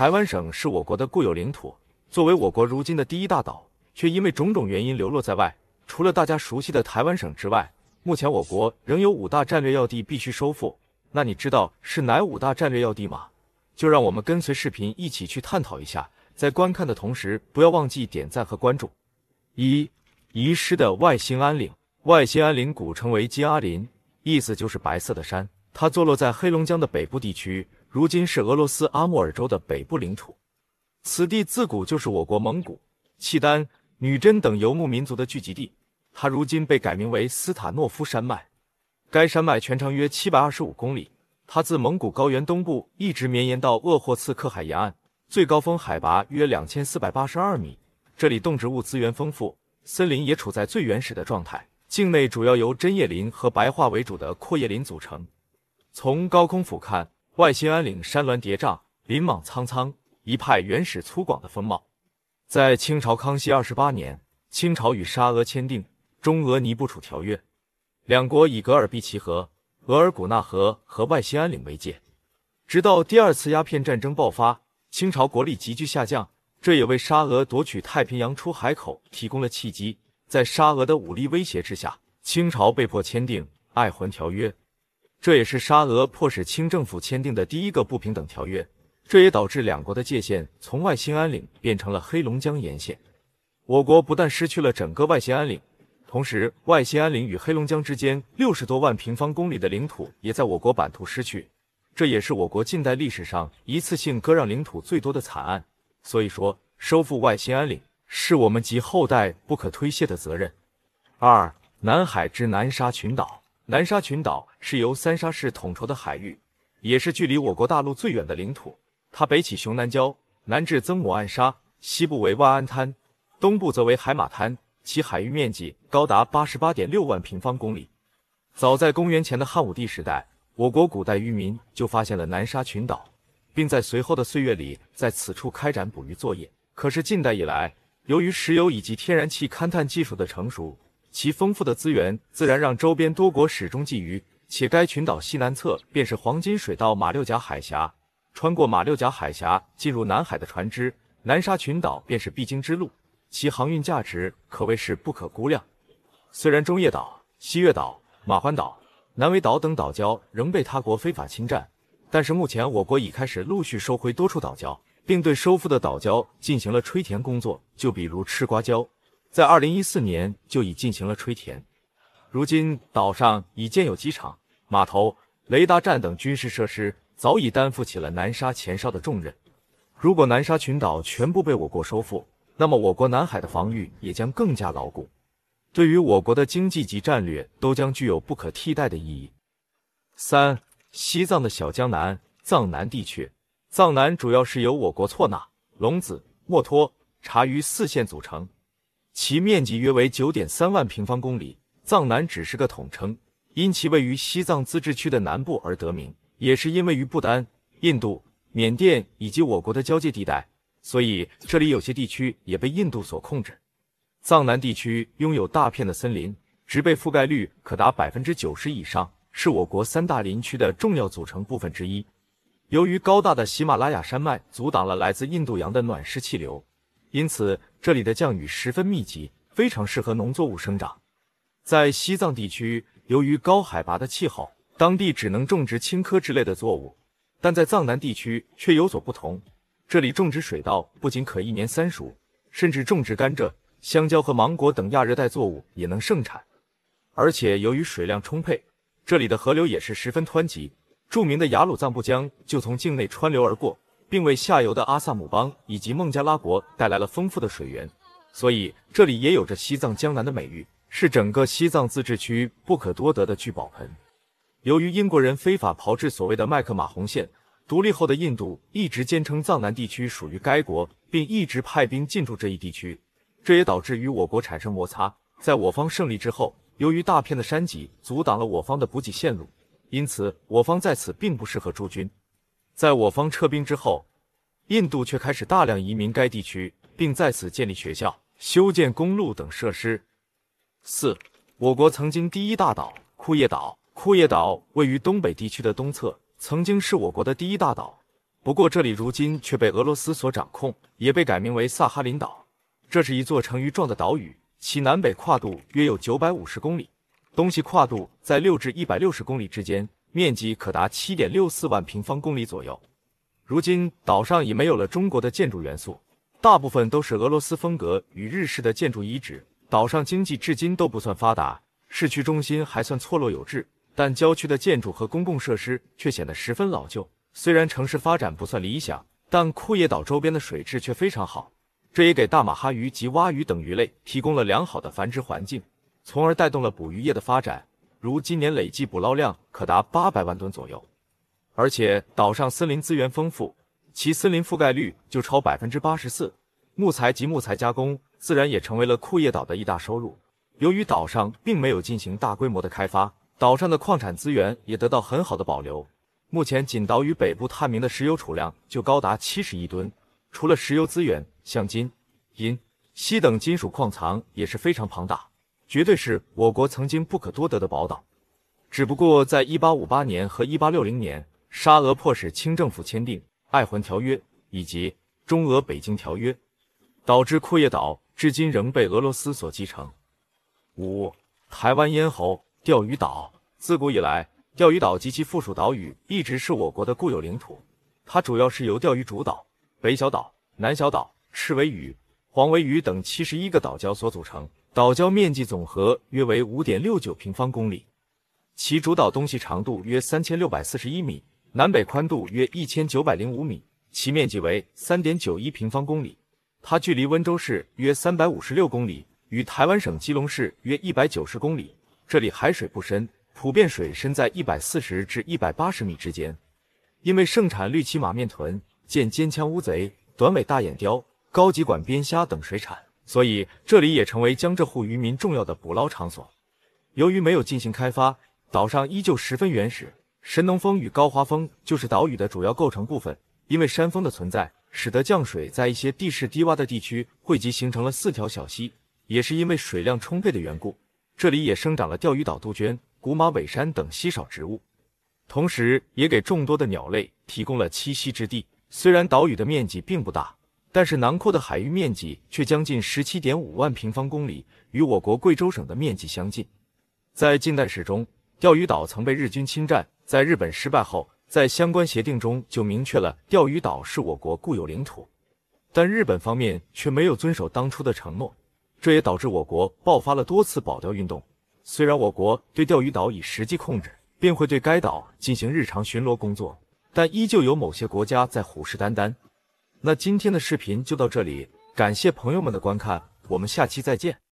台湾省是我国的固有领土，作为我国如今的第一大岛，却因为种种原因流落在外。除了大家熟悉的台湾省之外，目前我国仍有五大战略要地必须收复。那你知道是哪五大战略要地吗？就让我们跟随视频一起去探讨一下。在观看的同时，不要忘记点赞和关注。一、遗失的外兴安岭。外兴安岭古称为金阿林，意思就是白色的山。它坐落在黑龙江的北部地区。如今是俄罗斯阿穆尔州的北部领土，此地自古就是我国蒙古、契丹、女真等游牧民族的聚集地。它如今被改名为斯塔诺夫山脉。该山脉全长约七百二十五公里，它自蒙古高原东部一直绵延到鄂霍次克海沿岸，最高峰海拔约两千四百八十二米。这里动植物资源丰富，森林也处在最原始的状态，境内主要由针叶林和白桦为主的阔叶林组成。从高空俯瞰。外兴安岭山峦叠嶂，林莽苍苍，一派原始粗犷的风貌。在清朝康熙二十八年，清朝与沙俄签订《中俄尼布楚条约》，两国以格尔必齐河、额尔古纳河和外兴安岭为界。直到第二次鸦片战争爆发，清朝国力急剧下降，这也为沙俄夺取太平洋出海口提供了契机。在沙俄的武力威胁之下，清朝被迫签订《爱魂条约》。这也是沙俄迫使清政府签订的第一个不平等条约，这也导致两国的界限从外兴安岭变成了黑龙江沿线。我国不但失去了整个外兴安岭，同时外兴安岭与黑龙江之间六十多万平方公里的领土也在我国版图失去，这也是我国近代历史上一次性割让领土最多的惨案。所以说，收复外兴安岭是我们及后代不可推卸的责任。二、南海之南沙群岛。南沙群岛是由三沙市统筹的海域，也是距离我国大陆最远的领土。它北起雄南礁，南至曾母暗沙，西部为万安滩，东部则为海马滩，其海域面积高达八十八点六万平方公里。早在公元前的汉武帝时代，我国古代渔民就发现了南沙群岛，并在随后的岁月里在此处开展捕鱼作业。可是近代以来，由于石油以及天然气勘探技术的成熟，其丰富的资源自然让周边多国始终觊觎，且该群岛西南侧便是黄金水道马六甲海峡，穿过马六甲海峡进入南海的船只，南沙群岛便是必经之路，其航运价值可谓是不可估量。虽然中业岛、西月岛、马欢岛、南威岛等岛礁仍被他国非法侵占，但是目前我国已开始陆续收回多处岛礁，并对收复的岛礁进行了吹填工作，就比如赤瓜礁。在二零一四年就已进行了吹填，如今岛上已建有机场、码头、雷达站等军事设施，早已担负起了南沙前哨的重任。如果南沙群岛全部被我国收复，那么我国南海的防御也将更加牢固，对于我国的经济及战略都将具有不可替代的意义。三、西藏的小江南藏南地区，藏南主要是由我国错那、龙子、墨脱、察隅四县组成。其面积约为九点三万平方公里，藏南只是个统称，因其位于西藏自治区的南部而得名，也是因为于不丹、印度、缅甸以及我国的交界地带，所以这里有些地区也被印度所控制。藏南地区拥有大片的森林，植被覆盖率可达百分之九十以上，是我国三大林区的重要组成部分之一。由于高大的喜马拉雅山脉阻挡了来自印度洋的暖湿气流。因此，这里的降雨十分密集，非常适合农作物生长。在西藏地区，由于高海拔的气候，当地只能种植青稞之类的作物，但在藏南地区却有所不同。这里种植水稻不仅可一年三熟，甚至种植甘蔗、香蕉和芒果等亚热带作物也能盛产。而且，由于水量充沛，这里的河流也是十分湍急。著名的雅鲁藏布江就从境内穿流而过。并为下游的阿萨姆邦以及孟加拉国带来了丰富的水源，所以这里也有着西藏江南的美誉，是整个西藏自治区不可多得的聚宝盆。由于英国人非法炮制所谓的麦克马洪线，独立后的印度一直坚称藏南地区属于该国，并一直派兵进驻这一地区，这也导致与我国产生摩擦。在我方胜利之后，由于大片的山脊阻挡了我方的补给线路，因此我方在此并不适合驻军。在我方撤兵之后，印度却开始大量移民该地区，并在此建立学校、修建公路等设施。四，我国曾经第一大岛库页岛。库页岛位于东北地区的东侧，曾经是我国的第一大岛。不过，这里如今却被俄罗斯所掌控，也被改名为萨哈林岛。这是一座呈鱼状的岛屿，其南北跨度约有九百五十公里，东西跨度在六至一百六十公里之间，面积可达七点六四万平方公里左右。如今岛上已没有了中国的建筑元素，大部分都是俄罗斯风格与日式的建筑遗址。岛上经济至今都不算发达，市区中心还算错落有致，但郊区的建筑和公共设施却显得十分老旧。虽然城市发展不算理想，但库页岛周边的水质却非常好，这也给大马哈鱼及蛙鱼等鱼类提供了良好的繁殖环境，从而带动了捕鱼业的发展。如今年累计捕捞量可达八百万吨左右。而且岛上森林资源丰富，其森林覆盖率就超百分之八十四，木材及木材加工自然也成为了库页岛的一大收入。由于岛上并没有进行大规模的开发，岛上的矿产资源也得到很好的保留。目前，仅岛屿北部探明的石油储量就高达七十亿吨。除了石油资源，像金、银、锡等金属矿藏也是非常庞大，绝对是我国曾经不可多得的宝岛。只不过在1858年和1860年。沙俄迫使清政府签订《爱魂条约》以及《中俄北京条约》，导致库页岛至今仍被俄罗斯所继承。五、台湾咽喉钓鱼岛，自古以来，钓鱼岛及其附属岛屿一直是我国的固有领土。它主要是由钓鱼主岛、北小岛、南小岛、赤尾屿、黄尾屿等七十一个岛礁所组成，岛礁面积总和约为五点六九平方公里，其主岛东西长度约三千六百四十一米。南北宽度约一千九百零五米，其面积为三点九一平方公里。它距离温州市约三百五十六公里，与台湾省基隆市约一百九十公里。这里海水不深，普遍水深在一百四十至一百八十米之间。因为盛产绿鳍马面豚、剑尖枪乌贼、短尾大眼鲷、高级管边虾等水产，所以这里也成为江浙沪渔民重要的捕捞场所。由于没有进行开发，岛上依旧十分原始。神农峰与高华峰就是岛屿的主要构成部分。因为山峰的存在，使得降水在一些地势低洼的地区汇集，形成了四条小溪。也是因为水量充沛的缘故，这里也生长了钓鱼岛杜鹃、古马尾山等稀少植物，同时也给众多的鸟类提供了栖息之地。虽然岛屿的面积并不大，但是囊括的海域面积却将近十七点五万平方公里，与我国贵州省的面积相近。在近代史中，钓鱼岛曾被日军侵占，在日本失败后，在相关协定中就明确了钓鱼岛是我国固有领土，但日本方面却没有遵守当初的承诺，这也导致我国爆发了多次保钓运动。虽然我国对钓鱼岛已实际控制，并会对该岛进行日常巡逻工作，但依旧有某些国家在虎视眈眈。那今天的视频就到这里，感谢朋友们的观看，我们下期再见。